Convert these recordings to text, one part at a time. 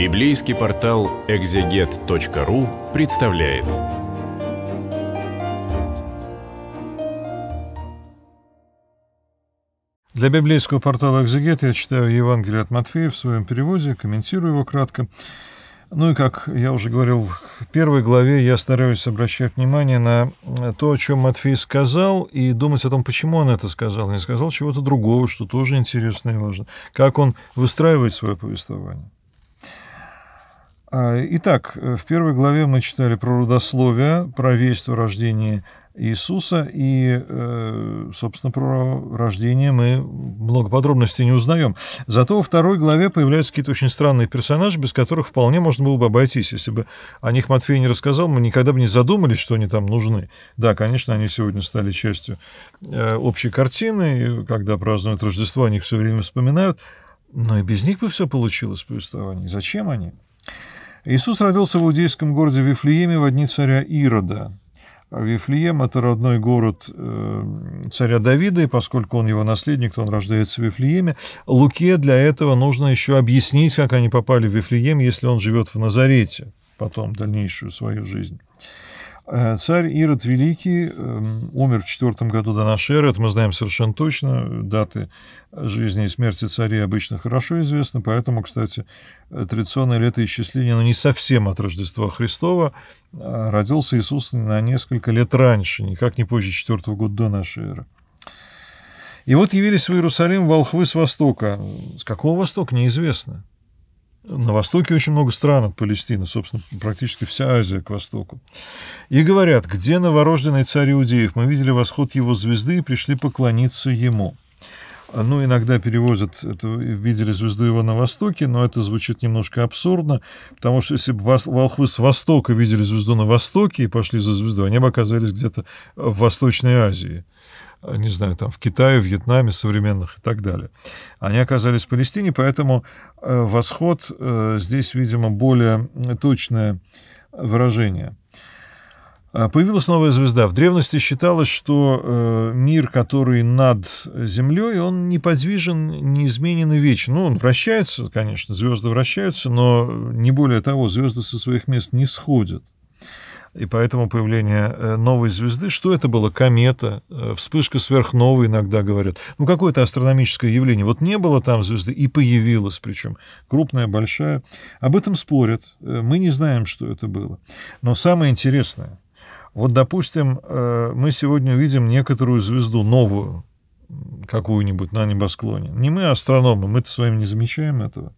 Библейский портал экзегет.ру представляет. Для библейского портала «Экзегет» я читаю Евангелие от Матфея в своем переводе, комментирую его кратко. Ну и, как я уже говорил, в первой главе я стараюсь обращать внимание на то, о чем Матфей сказал, и думать о том, почему он это сказал, не сказал чего-то другого, что тоже интересно и важно, как он выстраивает свое повествование. А, итак, в первой главе мы читали про родословие, про весть о рождении Иисуса, и, э, собственно, про рождение мы много подробностей не узнаем. Зато во второй главе появляются какие-то очень странные персонажи, без которых вполне можно было бы обойтись. Если бы о них Матфей не рассказал, мы никогда бы не задумались, что они там нужны. Да, конечно, они сегодня стали частью э, общей картины, и когда празднуют Рождество, о них все время вспоминают, но и без них бы все получилось в повествовании. Зачем они? Иисус родился в иудейском городе Вифлееме в одни царя Ирода. Вифлеем – это родной город э, царя Давида, и поскольку он его наследник, то он рождается в Вифлееме. Луке для этого нужно еще объяснить, как они попали в Вифлеем, если он живет в Назарете потом дальнейшую свою жизнь. Э, царь Ирод Великий эм, умер в четвертом году до нашей эры, это мы знаем совершенно точно, даты жизни и смерти царей обычно хорошо известны, поэтому, кстати, традиционное летоисчисление, но не совсем от Рождества Христова, а родился Иисус на несколько лет раньше, никак не позже четвертого года до нашей эры. И вот явились в Иерусалим волхвы с востока. С какого востока, неизвестно. На Востоке очень много стран от Палестины, собственно, практически вся Азия к Востоку. И говорят, где новорожденный царь Иудеев? Мы видели восход его звезды и пришли поклониться ему. Ну, иногда переводят это «видели звезду его на востоке», но это звучит немножко абсурдно, потому что если бы волхвы с востока видели звезду на востоке и пошли за звезду, они бы оказались где-то в Восточной Азии. Э, не знаю, там, в Китае, Вьетнаме современных и так далее. Они оказались в Палестине, поэтому э, восход э, здесь, видимо, более точное выражение. Появилась новая звезда. В древности считалось, что мир, который над Землей, он неподвижен, неизменен и вечен. Ну, он вращается, конечно, звезды вращаются, но не более того, звезды со своих мест не сходят и поэтому появление э, новой звезды, что это было, комета, э, вспышка сверхновой иногда говорят, ну какое-то астрономическое явление. Вот не было там звезды и появилась причем, крупная, большая. Об этом спорят, э, мы не знаем, что это было. Но самое интересное, вот, допустим, мы сегодня видим некоторую звезду, новую, какую-нибудь на небосклоне. Не мы, а астрономы, мы-то своим не замечаем этого.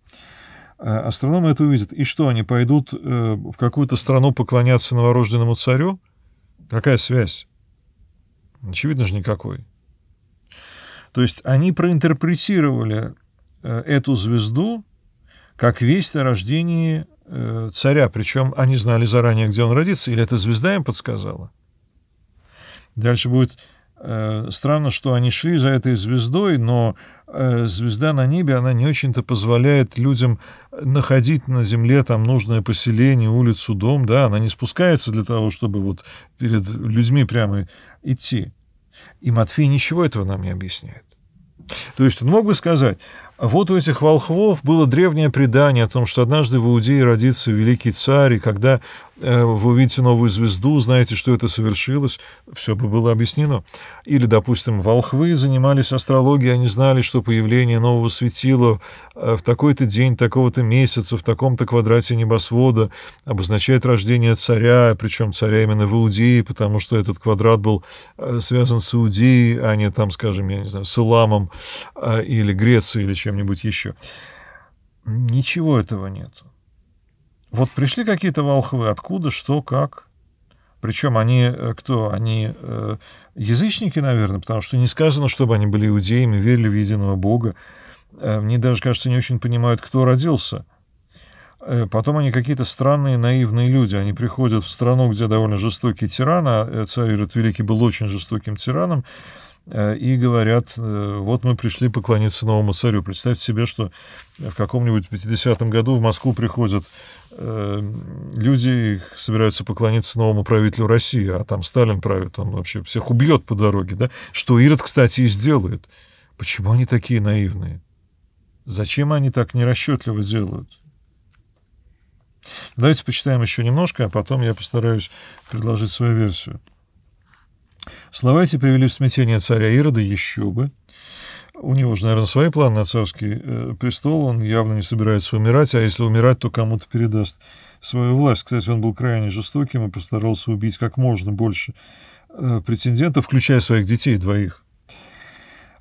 А астрономы это увидят. И что, они пойдут э, в какую-то страну поклоняться новорожденному царю? Какая связь? Очевидно же, никакой. То есть они проинтерпретировали э, эту звезду как весть о рождении э, царя, причем они знали заранее, где он родится, или эта звезда им подсказала. Дальше будет Э, странно, что они шли за этой звездой, но э, звезда на небе, она не очень-то позволяет людям находить на земле там нужное поселение, улицу, дом, да, она не спускается для того, чтобы вот перед людьми прямо идти. И Матфей ничего этого нам не объясняет. То есть он мог бы сказать, вот у этих волхвов было древнее предание о том, что однажды в Иудее родится великий царь, и когда Э, вы увидите новую звезду, знаете, что это совершилось, все бы было объяснено. Или, допустим, волхвы занимались астрологией, они знали, что появление нового светила э, в такой-то день, такого-то месяца, в таком-то квадрате небосвода обозначает рождение царя, причем царя именно в Иудее, потому что этот квадрат был э, связан с Иудеей, а не там, скажем, я не знаю, с Иламом или Грецией или чем-нибудь еще. Ничего этого нету. Вот пришли какие-то волхвы, откуда, что, как. Причем они э, кто? Они э, язычники, наверное, потому что не сказано, чтобы они были иудеями, верили в единого Бога. Э, мне даже кажется, не очень понимают, кто родился. Э, потом они какие-то странные, наивные люди. Они приходят в страну, где довольно жестокий тиран, а э, царь Ирод Великий был очень жестоким тираном, э, и говорят, э, вот мы пришли поклониться новому царю. Представьте себе, что в каком-нибудь 50-м году в Москву приходят Э, люди собираются поклониться новому правителю России, а там Сталин правит, он вообще всех убьет по дороге, да? Что Ирод, кстати, и сделает. Почему они такие наивные? Зачем они так нерасчетливо делают? Давайте почитаем еще немножко, а потом я постараюсь предложить свою версию. Слова эти привели в смятение царя Ирода, еще бы у него же, наверное, свои планы на царский э, престол, он явно не собирается умирать, а если умирать, то кому-то передаст свою власть. Кстати, он был крайне жестоким и постарался убить как можно больше э, претендентов, включая своих детей двоих.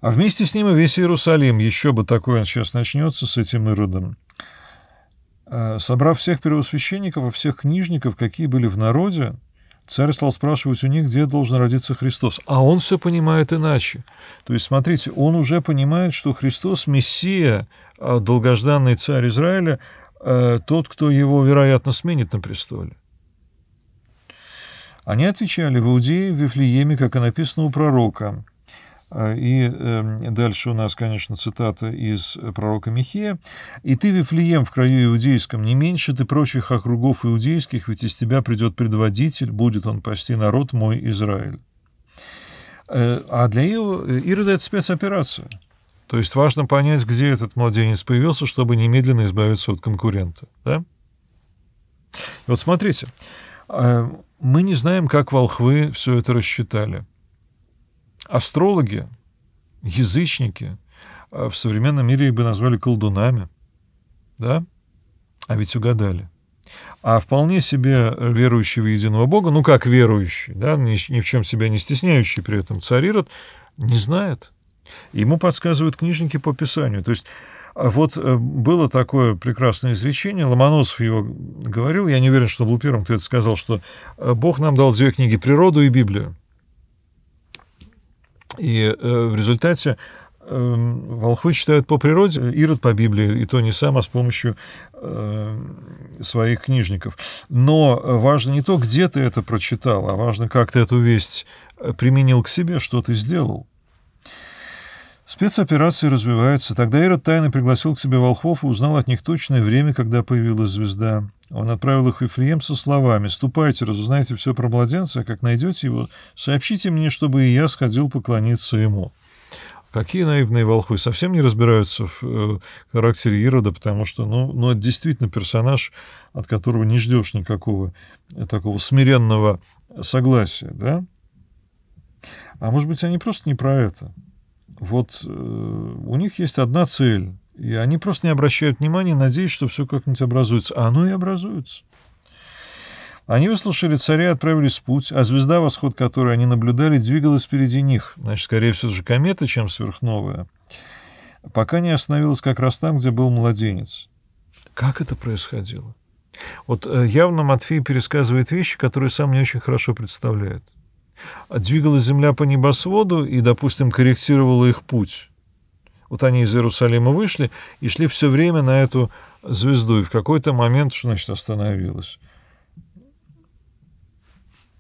А вместе с ним и весь Иерусалим, еще бы такой он сейчас начнется с этим Иродом. Э, собрав всех первосвященников и всех книжников, какие были в народе, Царь стал спрашивать у них, где должен родиться Христос. А он все понимает иначе. То есть, смотрите, он уже понимает, что Христос — Мессия, а долгожданный царь Израиля, э, тот, кто его, вероятно, сменит на престоле. Они отвечали в Иудее, в Вифлееме, как и написано у пророка. Э, и эм, дальше у нас, конечно, цитата из э, пророка Михея. «И ты, Вифлеем, в краю иудейском, не меньше ты прочих округов иудейских, ведь из тебя придет предводитель, будет он пасти народ мой Израиль». Э, а для Ио Ирода это спецоперация. То есть важно понять, где этот младенец появился, чтобы немедленно избавиться от конкурента. Да? вот смотрите, мы не знаем, как волхвы все это рассчитали. Астрологи, язычники э, в современном мире их бы назвали колдунами. Да? А ведь угадали. А вполне себе верующего единого Бога, ну как верующий, да, ни, ни в чем себя не стесняющий при этом царь Ирод, не знает. Ему подсказывают книжники по Писанию. То есть а вот э, было такое прекрасное изречение, Ломоносов его говорил, я не уверен, что был первым, кто это сказал, что э, Бог нам дал две книги, природу и Библию. И э, в результате эм, волхвы читают по природе, Ирод по Библии, и то не сам, а с помощью э, своих книжников. Но э, важно не то, где ты это прочитал, а важно, как ты эту весть э, применил к себе, что ты сделал. Спецоперации развиваются. Тогда Ирод тайно пригласил к себе волхов и узнал от них точное время, когда появилась звезда. Он отправил их в Ефрем со словами «Ступайте, разузнайте все про младенца, а как найдете его, сообщите мне, чтобы и я сходил поклониться ему». Какие наивные волхвы совсем не разбираются в э, характере Ирода, потому что, ну, ну, это действительно персонаж, от которого не ждешь никакого э, такого смиренного согласия, да? А может быть, они просто не про это. Вот э, у них есть одна цель, и они просто не обращают внимания, надеясь, что все как-нибудь образуется. А оно и образуется. Они выслушали царя и отправились в путь, а звезда, восход которой они наблюдали, двигалась впереди них. Значит, скорее всего, же комета, чем сверхновая. Пока не остановилась как раз там, где был младенец. Как это происходило? Вот э, явно Матфей пересказывает вещи, которые сам не очень хорошо представляет. А двигалась земля по небосводу и, допустим, корректировала их путь. Вот они из Иерусалима вышли и шли все время на эту звезду, и в какой-то момент, что значит, остановилась.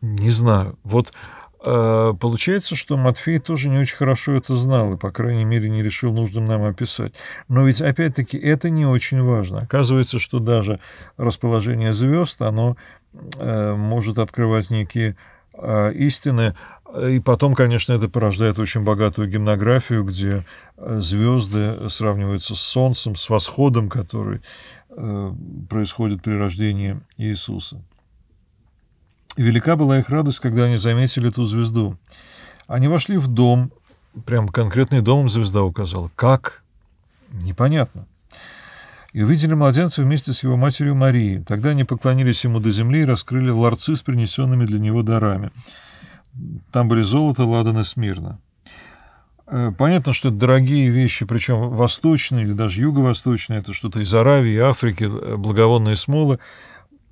Не знаю. Вот э, получается, что Матфей тоже не очень хорошо это знал и, по крайней мере, не решил нужным нам описать. Но ведь, опять-таки, это не очень важно. Оказывается, что даже расположение звезд, оно э, может открывать некие Э, истины. И потом, конечно, это порождает очень богатую гимнографию, где э, звезды сравниваются с солнцем, с восходом, который э, происходит при рождении Иисуса. велика была их радость, когда они заметили эту звезду. Они вошли в дом, прям конкретный дом, звезда указала. Как? Непонятно и увидели младенца вместе с его матерью Марией. Тогда они поклонились ему до земли и раскрыли ларцы с принесенными для него дарами. Там были золото, ладан и смирно. Э, понятно, что это дорогие вещи, причем восточные или даже юго-восточные, это что-то из Аравии, Африки, э, благовонные смолы.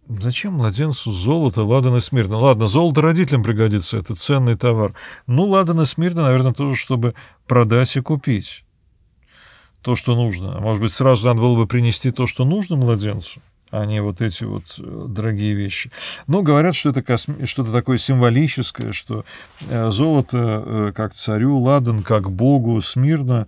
Зачем младенцу золото, ладан и смирно? Ну ладно, золото родителям пригодится, это ценный товар. Ну, ладан и смирно, наверное, тоже, чтобы продать и купить то, что нужно. А может быть, сразу надо было бы принести то, что нужно младенцу, а не вот эти вот э, дорогие вещи. Но говорят, что это косми... что-то такое символическое, что э, золото э, как царю, ладан как богу, смирно,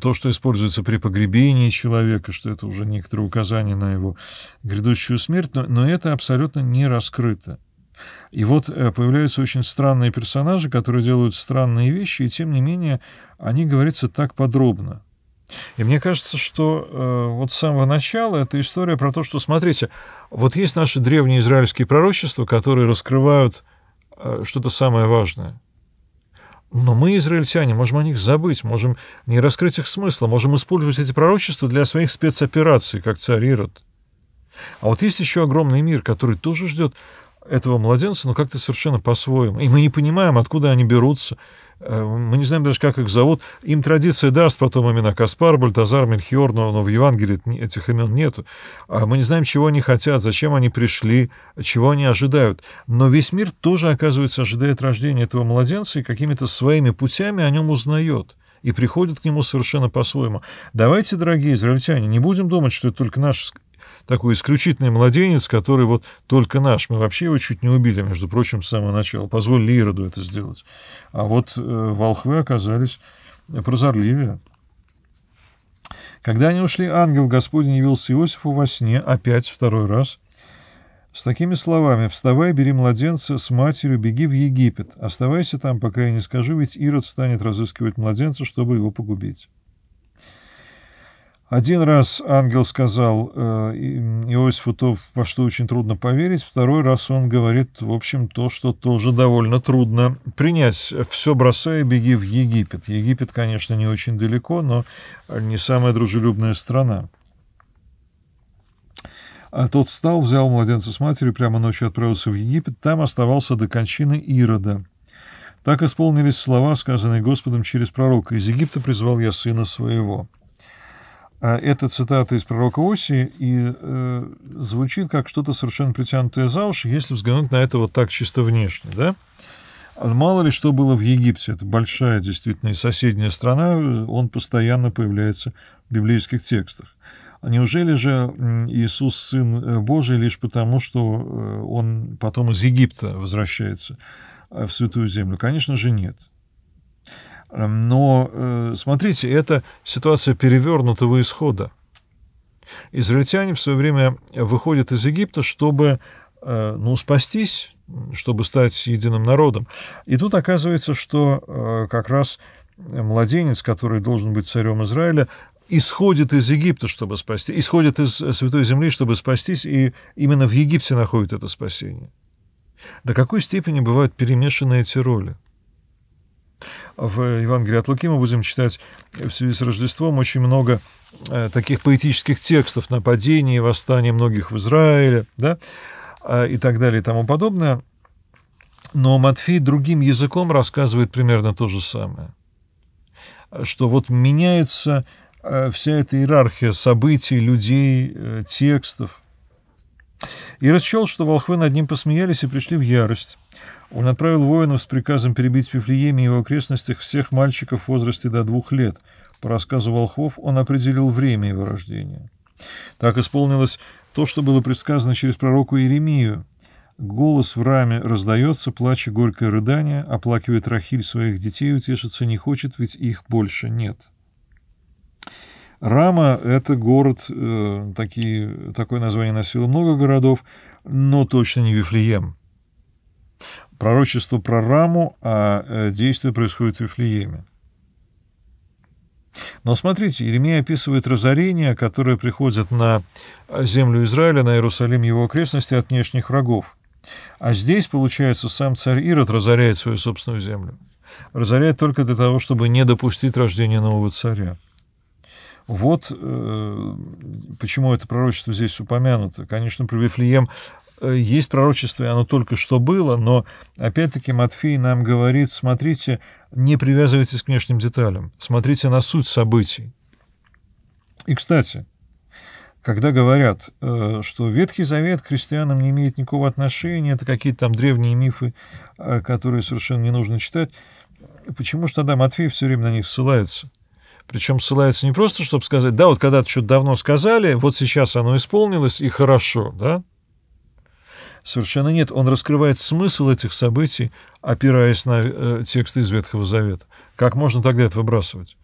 то, что используется при погребении человека, что это уже некоторые указания на его грядущую смерть, но, но это абсолютно не раскрыто. И вот появляются очень странные персонажи, которые делают странные вещи, и тем не менее они говорятся так подробно. И мне кажется, что э, вот с самого начала эта история про то, что, смотрите, вот есть наши древние израильские пророчества, которые раскрывают э, что-то самое важное. Но мы, израильтяне, можем о них забыть, можем не раскрыть их смысла, можем использовать эти пророчества для своих спецопераций, как царь Ирод. А вот есть еще огромный мир, который тоже ждет этого младенца, но как-то совершенно по-своему. И мы не понимаем, откуда они берутся. Э, мы не знаем даже, как их зовут. Им традиция даст потом имена Каспар, Бальтазар, Мельхиор, но, но в Евангелии этих имен нету. А мы не знаем, чего они хотят, зачем они пришли, чего они ожидают. Но весь мир тоже, оказывается, ожидает рождения этого младенца и какими-то своими путями о нем узнает и приходит к нему совершенно по-своему. Давайте, дорогие израильтяне, не будем думать, что это только наши такой исключительный младенец, который вот только наш. Мы вообще его чуть не убили, между прочим, с самого начала. Позволь Ироду это сделать. А вот э, волхвы оказались прозорливее. Когда они ушли, ангел Господень явился Иосифу во сне опять второй раз с такими словами «Вставай, бери младенца с матерью, беги в Египет. Оставайся там, пока я не скажу, ведь Ирод станет разыскивать младенца, чтобы его погубить». Один раз ангел сказал э, Иосифу то, во что очень трудно поверить, второй раз он говорит, в общем, то, что тоже довольно трудно принять. Все бросай беги в Египет. Египет, конечно, не очень далеко, но не самая дружелюбная страна. А тот встал, взял младенца с матерью, прямо ночью отправился в Египет, там оставался до кончины Ирода. Так исполнились слова, сказанные Господом через пророка. «Из Египта призвал я сына своего». А это цитата из пророка Оси, и э, звучит как что-то совершенно притянутое за уши, если взглянуть на это вот так чисто внешне, да? Мало ли что было в Египте, это большая действительно и соседняя страна, э, он постоянно появляется в библейских текстах. Неужели же Иисус Сын э, Божий лишь потому, что э, он потом из Египта возвращается в Святую Землю? Конечно же, нет. Эм, но, э, смотрите, это ситуация перевернутого исхода. Израильтяне в свое время выходят из Египта, чтобы э, ну, спастись, чтобы стать единым народом. И тут оказывается, что э, как раз младенец, который должен быть царем Израиля, исходит из Египта, чтобы спасти, исходит из Святой Земли, чтобы спастись, и именно в Египте находит это спасение. До какой степени бывают перемешаны эти роли? в Евангелии от Луки мы будем читать в связи с Рождеством очень много э, таких поэтических текстов нападений, восстания многих в Израиле, да, а, и так далее и тому подобное. Но Матфей другим языком рассказывает примерно то же самое, что вот меняется э, вся эта иерархия событий, людей, э, текстов. И расчел, что волхвы над ним посмеялись и пришли в ярость. Он отправил воинов с приказом перебить в Вифлееме и его окрестностях всех мальчиков в возрасте до двух лет. По рассказу волхвов он определил время его рождения. Так исполнилось то, что было предсказано через пророку Иеремию. Голос в раме раздается, плача горькое рыдание, оплакивает Рахиль своих детей, утешиться не хочет, ведь их больше нет. Рама — это город, э, такие, такое название носило много городов, но точно не Вифлеем пророчество про Раму, а э, действие происходит в Вифлееме. Но смотрите, Иеремия описывает разорение, которое приходит на землю Израиля, на Иерусалим его окрестности от внешних врагов. А здесь, получается, сам царь Ирод разоряет свою собственную землю. Разоряет только для того, чтобы не допустить рождения нового царя. Вот э, почему это пророчество здесь упомянуто. Конечно, про Вифлеем Э, есть пророчество, и оно только что было, но опять-таки Матфей нам говорит, смотрите, не привязывайтесь к внешним деталям, смотрите на суть событий. И, кстати, когда говорят, э, что Ветхий Завет к христианам не имеет никакого отношения, это какие-то там древние мифы, э, которые совершенно не нужно читать, почему же тогда Матфей все время на них ссылается? Причем ссылается не просто, чтобы сказать, да, вот когда-то что-то давно сказали, вот сейчас оно исполнилось, и хорошо, да? Совершенно нет. Он раскрывает смысл этих событий, опираясь на э, тексты из Ветхого Завета. Как можно тогда это выбрасывать?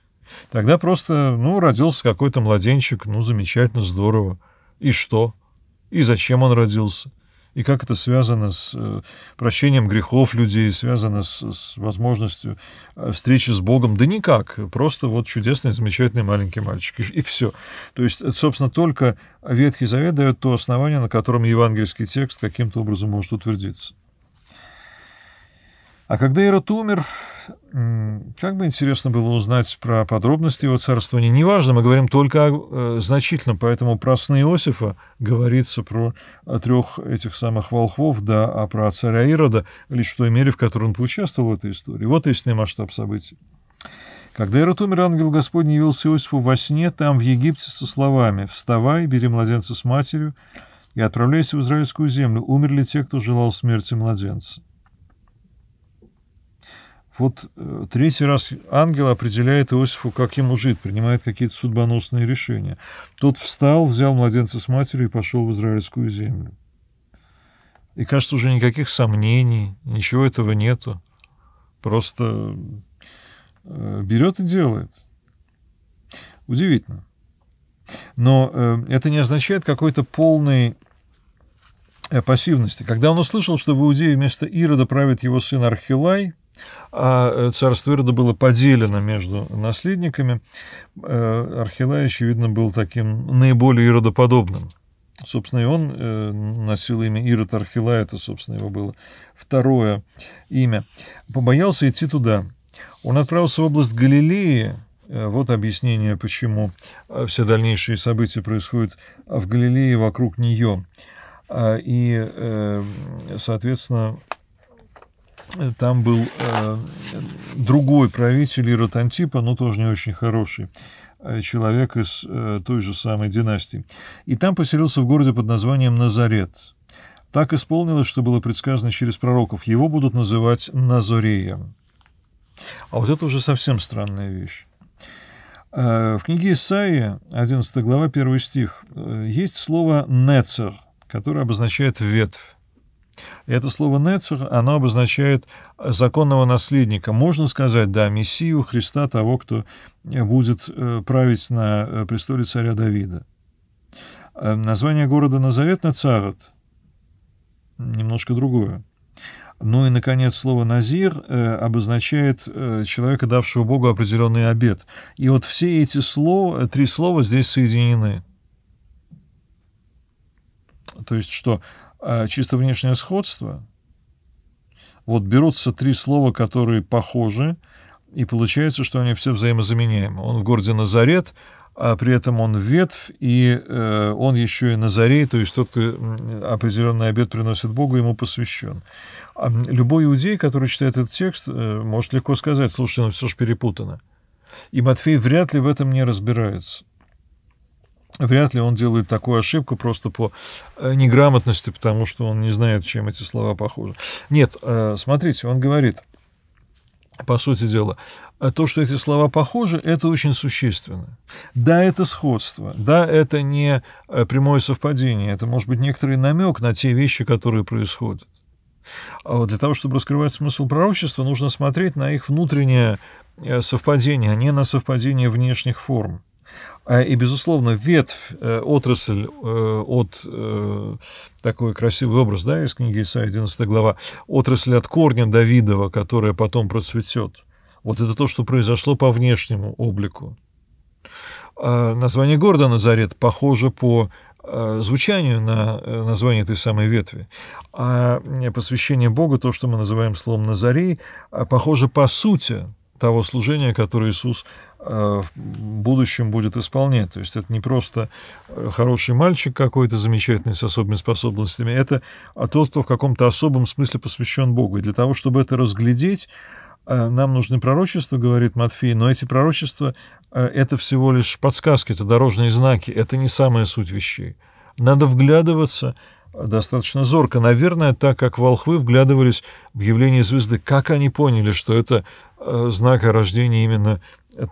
Тогда просто, ну, родился какой-то младенчик, ну, замечательно, здорово. И что? И зачем он родился? и как это связано с э, прощением грехов людей, связано с, с возможностью э, встречи с Богом. Да никак, просто вот чудесный, замечательный маленький мальчик, и, и все. То есть, э, собственно, только Ветхий Завет дает то основание, на котором евангельский текст каким-то образом может утвердиться. А когда Ирод умер, как бы интересно было узнать про подробности его царствования. Неважно, мы говорим только о э, значительном, поэтому про сны Иосифа говорится про трех этих самых волхвов, да, а про царя Ирода лишь в той мере, в которой он поучаствовал в этой истории. Вот истинный масштаб событий. Когда Ирод умер, ангел Господний явился Иосифу во сне, там, в Египте, со словами «Вставай, бери младенца с матерью и отправляйся в Израильскую землю. Умерли те, кто желал смерти младенца». Вот э, третий раз ангел определяет Иосифу, как ему жить, принимает какие-то судьбоносные решения. Тот встал, взял младенца с матерью и пошел в израильскую землю. И кажется, уже никаких сомнений, ничего этого нету. Просто э, берет и делает. Удивительно. Но э, это не означает какой-то полной пассивности. Когда он услышал, что в Иудее вместо Ирода правит его сын Архилай – а э, царство Ирода было поделено между наследниками. Э, Архилай, видно был таким наиболее иродоподобным. Собственно, и он э, носил имя Ирод Архилай, это, собственно, его было второе имя. Побоялся идти туда. Он отправился в область Галилеи, вот объяснение, почему все дальнейшие события происходят в Галилее вокруг нее. А, и, соответственно, там был э, другой правитель Иротантипа, но тоже не очень хороший э, человек из э, той же самой династии. И там поселился в городе под названием Назарет. Так исполнилось, что было предсказано через пророков. Его будут называть Назореем. А вот это уже совсем странная вещь. Э, в книге Исаии, 11 глава, 1 стих, э, есть слово «нецер», которое обозначает «ветвь». Это слово «нецер», оно обозначает законного наследника. Можно сказать, да, Мессию Христа, того, кто э, будет э, править на э, престоле царя Давида. Название города Назарет на Царат немножко другое. Ну и, наконец, слово «назир» обозначает человека, давшего Богу определенный обет. И вот все эти слова, три слова здесь соединены. То есть что? А, чисто внешнее сходство. Вот берутся три слова, которые похожи, и получается, что они все взаимозаменяемы. Он в городе Назарет, а при этом он ветвь, и э, он еще и Назарей, то есть тот, определенный обед приносит Богу, ему посвящен. А, любой иудей, который читает этот текст, э, может легко сказать, слушай, ну все же перепутано. И Матфей вряд ли в этом не разбирается. Вряд ли он делает такую ошибку просто по э, неграмотности, потому что он не знает, чем эти слова похожи. Нет, э, смотрите, он говорит, по сути дела, э, то, что эти слова похожи, это очень существенно. Да, это сходство, да, это не прямое совпадение, это может быть некоторый намек на те вещи, которые происходят. А вот для того, чтобы раскрывать смысл пророчества, нужно смотреть на их внутреннее совпадение, а не на совпадение внешних форм. А, и, безусловно, ветвь, э, отрасль э, от э, такой красивый образ, да, из книги Исаия 11 глава, отрасль от корня Давидова, которая потом процветет. Вот это то, что произошло по внешнему облику. А, название города Назарет похоже по звучанию на название этой самой ветви. А посвящение Богу, то, что мы называем словом Назарей, а, похоже по сути того служения, которое Иисус э, в будущем будет исполнять. То есть это не просто э, хороший мальчик какой-то замечательный с особыми способностями, это а тот, кто в каком-то особом смысле посвящен Богу. И для того, чтобы это разглядеть, э, нам нужны пророчества, говорит Матфей, но эти пророчества — это всего лишь подсказки, это дорожные знаки, это не самая суть вещей. Надо вглядываться достаточно зорко, наверное, так как волхвы вглядывались в явление звезды, как они поняли, что это э, знак о рождении именно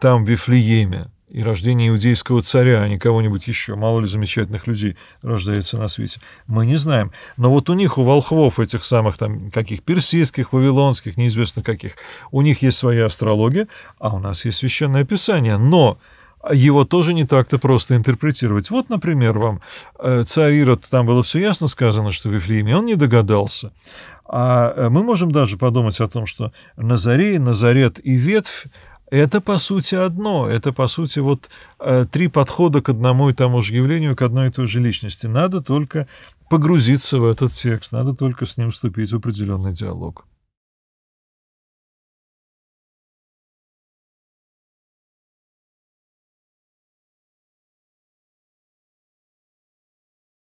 там, в Вифлееме, и рождение иудейского царя, а не кого-нибудь еще. Мало ли замечательных людей рождается на свете. Мы не знаем. Но вот у них, у волхвов, этих самых там каких персидских, вавилонских, неизвестно каких, у них есть своя астрология, а у нас есть священное писание. Но а его тоже не так-то просто интерпретировать. Вот, например, вам э, царь Ирод, там было все ясно сказано, что в Вифлееме, он не догадался. А э, мы можем даже подумать о том, что Назарей, Назарет и ветвь это, по сути, одно. Это, по сути, вот э, три подхода к одному и тому же явлению, к одной и той же личности. Надо только погрузиться в этот текст, надо только с ним вступить в определенный диалог.